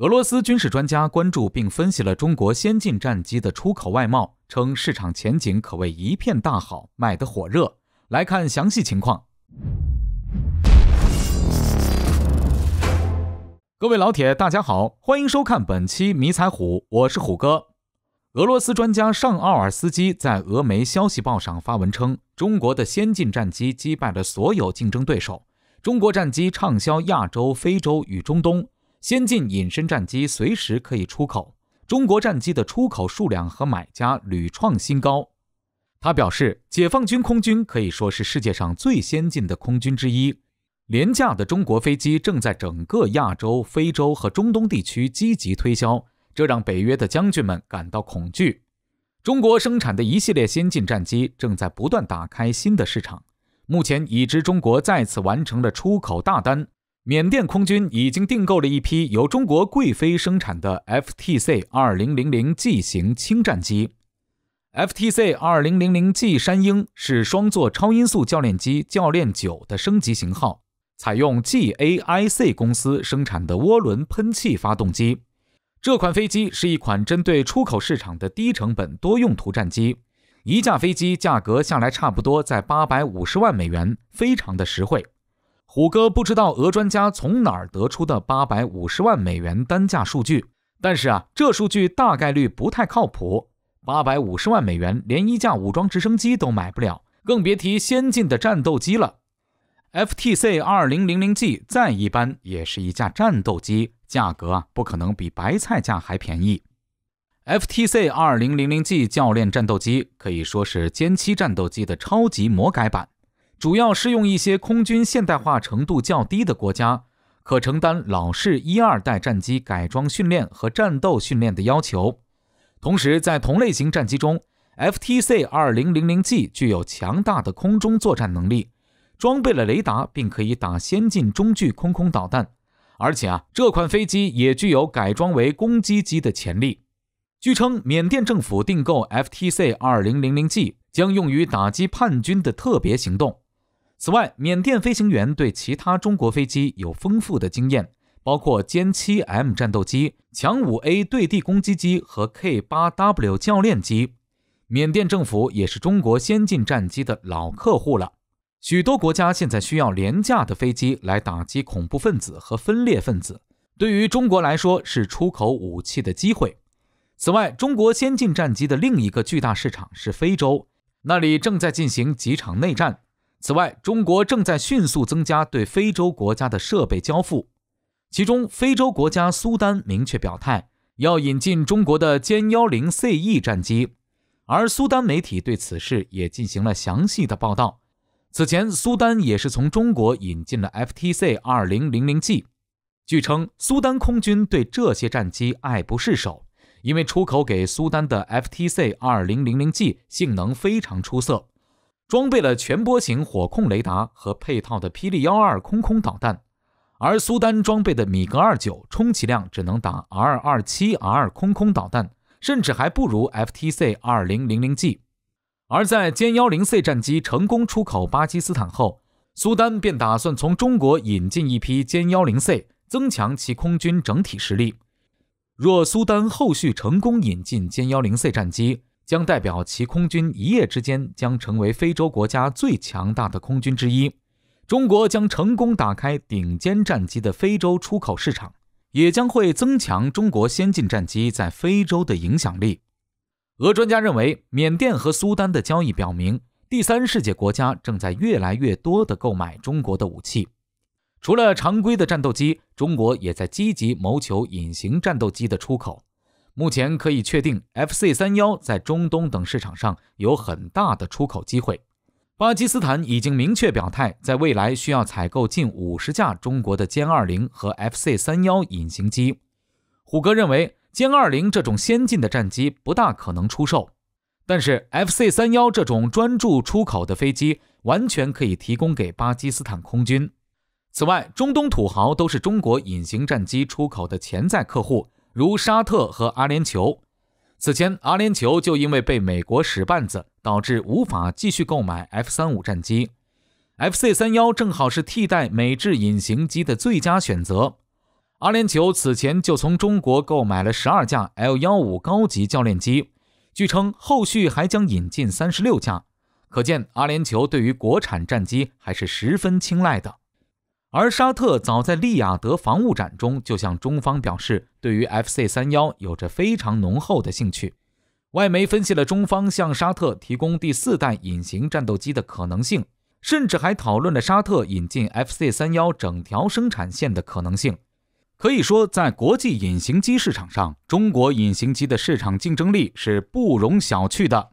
俄罗斯军事专家关注并分析了中国先进战机的出口外贸，称市场前景可谓一片大好，卖得火热。来看详细情况。各位老铁，大家好，欢迎收看本期迷彩虎，我是虎哥。俄罗斯专家尚奥尔斯基在俄媒消息报上发文称，中国的先进战机击败了所有竞争对手，中国战机畅销亚洲、非洲与中东。先进隐身战机随时可以出口，中国战机的出口数量和买家屡创新高。他表示，解放军空军可以说是世界上最先进的空军之一。廉价的中国飞机正在整个亚洲、非洲和中东地区积极推销，这让北约的将军们感到恐惧。中国生产的一系列先进战机正在不断打开新的市场。目前已知，中国再次完成了出口大单。缅甸空军已经订购了一批由中国贵飞生产的 FTC-2000G 型轻战机。FTC-2000G 山鹰是双座超音速教练机教练九的升级型号，采用 GAI C 公司生产的涡轮喷气发动机。这款飞机是一款针对出口市场的低成本多用途战机，一架飞机价格下来差不多在八百五十万美元，非常的实惠。虎哥不知道俄专家从哪儿得出的八百五十万美元单价数据，但是啊，这数据大概率不太靠谱。八百五十万美元连一架武装直升机都买不了，更别提先进的战斗机了。FtC 二零零零 G 再一般也是一架战斗机，价格啊不可能比白菜价还便宜。FtC 二零零零 G 教练战斗机可以说是歼七战斗机的超级魔改版。主要适用一些空军现代化程度较低的国家，可承担老式一二代战机改装训练和战斗训练的要求。同时，在同类型战机中，FTC 二零零零 G 具有强大的空中作战能力，装备了雷达，并可以打先进中距空空导弹。而且啊，这款飞机也具有改装为攻击机的潜力。据称，缅甸政府订购 FTC 二零零零 G 将用于打击叛军的特别行动。此外，缅甸飞行员对其他中国飞机有丰富的经验，包括歼七 M 战斗机、强五 A 对地攻击机和 K 八 W 教练机。缅甸政府也是中国先进战机的老客户了。许多国家现在需要廉价的飞机来打击恐怖分子和分裂分子，对于中国来说是出口武器的机会。此外，中国先进战机的另一个巨大市场是非洲，那里正在进行几场内战。此外，中国正在迅速增加对非洲国家的设备交付，其中非洲国家苏丹明确表态要引进中国的歼幺零 CE 战机，而苏丹媒体对此事也进行了详细的报道。此前，苏丹也是从中国引进了 FTC 二零零零 G，据称苏丹空军对这些战机爱不释手，因为出口给苏丹的 FTC 二零零零 G 性能非常出色。装备了全波形火控雷达和配套的霹雳幺二空空导弹，而苏丹装备的米格二九充其量只能打 R 二七 R 空空导弹，甚至还不如 FTC 二零零零 G。而在歼幺零 C 战机成功出口巴基斯坦后，苏丹便打算从中国引进一批歼幺零 C，增强其空军整体实力。若苏丹后续成功引进歼幺零 C 战机，将代表其空军一夜之间将成为非洲国家最强大的空军之一。中国将成功打开顶尖战机的非洲出口市场，也将会增强中国先进战机在非洲的影响力。俄专家认为，缅甸和苏丹的交易表明，第三世界国家正在越来越多地购买中国的武器。除了常规的战斗机，中国也在积极谋求隐形战斗机的出口。目前可以确定，F C 三幺在中东等市场上有很大的出口机会。巴基斯坦已经明确表态，在未来需要采购近五十架中国的歼二零和 F C 三幺隐形机。虎哥认为，歼二零这种先进的战机不大可能出售，但是 F C 三幺这种专注出口的飞机完全可以提供给巴基斯坦空军。此外，中东土豪都是中国隐形战机出口的潜在客户。如沙特和阿联酋，此前阿联酋就因为被美国使绊子，导致无法继续购买 F 三五战机。FC 三幺正好是替代美制隐形机的最佳选择。阿联酋此前就从中国购买了十二架 L 幺五高级教练机，据称后续还将引进三十六架。可见阿联酋对于国产战机还是十分青睐的。而沙特早在利雅得防务展中就向中方表示，对于 F C 三幺有着非常浓厚的兴趣。外媒分析了中方向沙特提供第四代隐形战斗机的可能性，甚至还讨论了沙特引进 F C 三幺整条生产线的可能性。可以说，在国际隐形机市场上，中国隐形机的市场竞争力是不容小觑的。